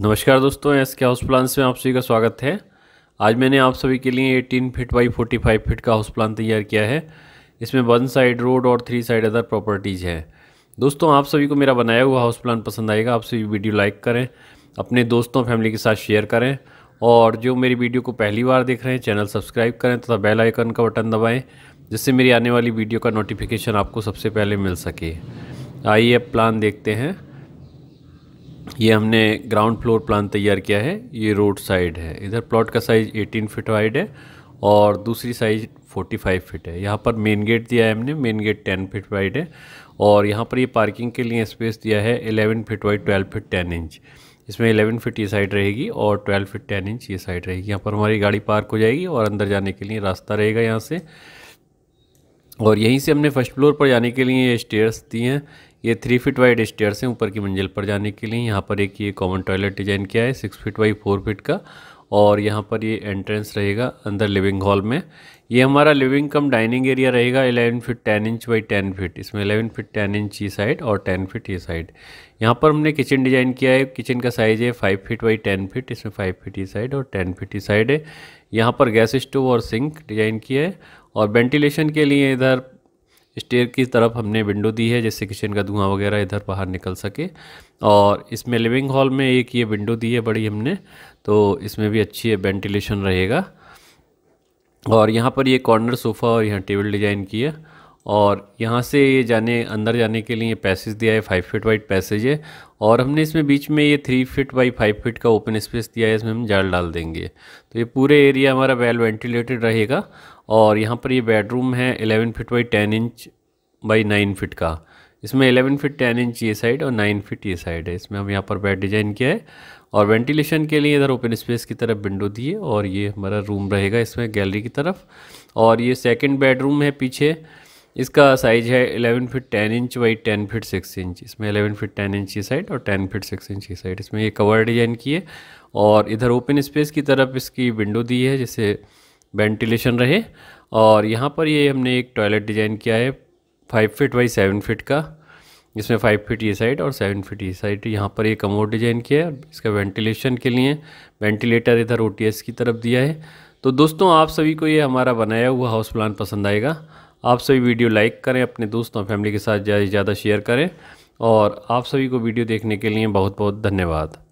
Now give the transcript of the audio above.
नमस्कार दोस्तों एस के हाउस प्लान्स में आप सभी का स्वागत है आज मैंने आप सभी के लिए 18 फीट बाई 45 फीट का हाउस प्लान तैयार किया है इसमें वन साइड रोड और थ्री साइड अदर प्रॉपर्टीज़ है दोस्तों आप सभी को मेरा बनाया हुआ हाउस प्लान पसंद आएगा आप सभी वीडियो लाइक करें अपने दोस्तों फैमिली के साथ शेयर करें और जो मेरी वीडियो को पहली बार देख रहे हैं चैनल सब्सक्राइब करें तथा बेल आइकन का बटन दबाएँ जिससे मेरी आने वाली वीडियो का नोटिफिकेशन आपको सबसे पहले मिल सके आइए प्लान देखते हैं ये हमने ग्राउंड फ्लोर प्लान तैयार किया है ये रोड साइड है इधर प्लॉट का साइज़ 18 फीट वाइड है और दूसरी साइज 45 फीट है यहाँ पर मेन गेट दिया है हमने मेन गेट 10 फीट वाइड है और यहाँ पर ये पार्किंग के लिए स्पेस दिया है 11 फीट वाइड 12 फीट 10 इंच इसमें 11 फीट ये साइड रहेगी और 12 फीट 10 इंच ये साइड रहेगी यहाँ पर हमारी गाड़ी पार्क हो जाएगी और अंदर जाने के लिए रास्ता रहेगा यहाँ से और यहीं से हमने फर्स्ट फ्लोर पर जाने के लिए ये स्टेयर्स दी हैं ये थ्री फीट वाइड स्टेयर्स हैं ऊपर की मंजिल पर जाने के लिए यहाँ पर एक ये कॉमन टॉयलेट डिजाइन किया है six feet by four feet का और यहाँ पर ये एंट्रेंस रहेगा अंदर लिविंग हॉल में ये हमारा लिविंग कम डाइनिंग एरिया रहेगा 11 फीट 10 इंच बाई 10 फीट इसमें 11 फीट 10 इंच ये साइड और 10 फीट ये साइड यहाँ पर हमने किचन डिजाइन किया है किचन का साइज़ है 5 फीट बाई 10 फीट इसमें 5 फीट ये साइड और 10 फीट ये साइड है यहाँ पर गैस स्टोव और सिंक डिजाइन किया है और वेंटिलेशन के लिए इधर स्टेयर की तरफ हमने विंडो दी है जिससे किचन का धुआं वगैरह इधर बाहर निकल सके और इसमें लिविंग हॉल में एक ये विंडो दी है बड़ी हमने तो इसमें भी अच्छी वेंटिलेशन रहेगा और यहाँ पर ये कॉर्नर सोफ़ा और यहाँ टेबल डिज़ाइन की है और यहाँ से ये जाने अंदर जाने के लिए पैसेज दिया है फाइव फिट वाइड पैसेज है और हमने इसमें बीच में ये three feet by five feet का ओपन स्पेस दिया है इसमें हम जाल डाल देंगे तो ये पूरे एरिया हमारा वेल वेंटिलेटेड रहेगा और यहाँ पर ये बेडरूम है eleven feet by ten inch by nine feet का इसमें एलेवन फिट टेन इंच ये साइड और नाइन फिट ये साइड है इसमें हम यहाँ पर बेड डिजाइन किया है और वेंटिलेशन के लिए इधर ओपन स्पेस की तरफ विंडो दिए और ये हमारा रूम रहेगा इसमें गैलरी की तरफ और ये सेकेंड बेडरूम है पीछे इसका साइज है 11 feet 10 inch by 10 feet 6 inch इसमें 11 फीट 10 इंच की साइड और 10 फीट 6 इंच की साइड इसमें ये कवर डिजाइन की है और इधर ओपन स्पेस की तरफ इसकी विंडो दी है जिससे वेंटिलेशन रहे और यहाँ पर ये हमने एक टॉयलेट डिज़ाइन किया है five feet by seven feet का इसमें फाइव फिट ये साइड और सेवन फिट ये साइड यहाँ पर ये कमोड डिज़ाइन किया है इसका वेंटिलेशन के लिए वेंटिलेटर इधर ओ की तरफ दिया है तो दोस्तों आप सभी को ये हमारा बनाया हुआ हाउस प्लान पसंद आएगा आप सभी वीडियो लाइक करें अपने दोस्तों फैमिली के साथ ज़्यादा से ज़्यादा शेयर करें और आप सभी को वीडियो देखने के लिए बहुत बहुत धन्यवाद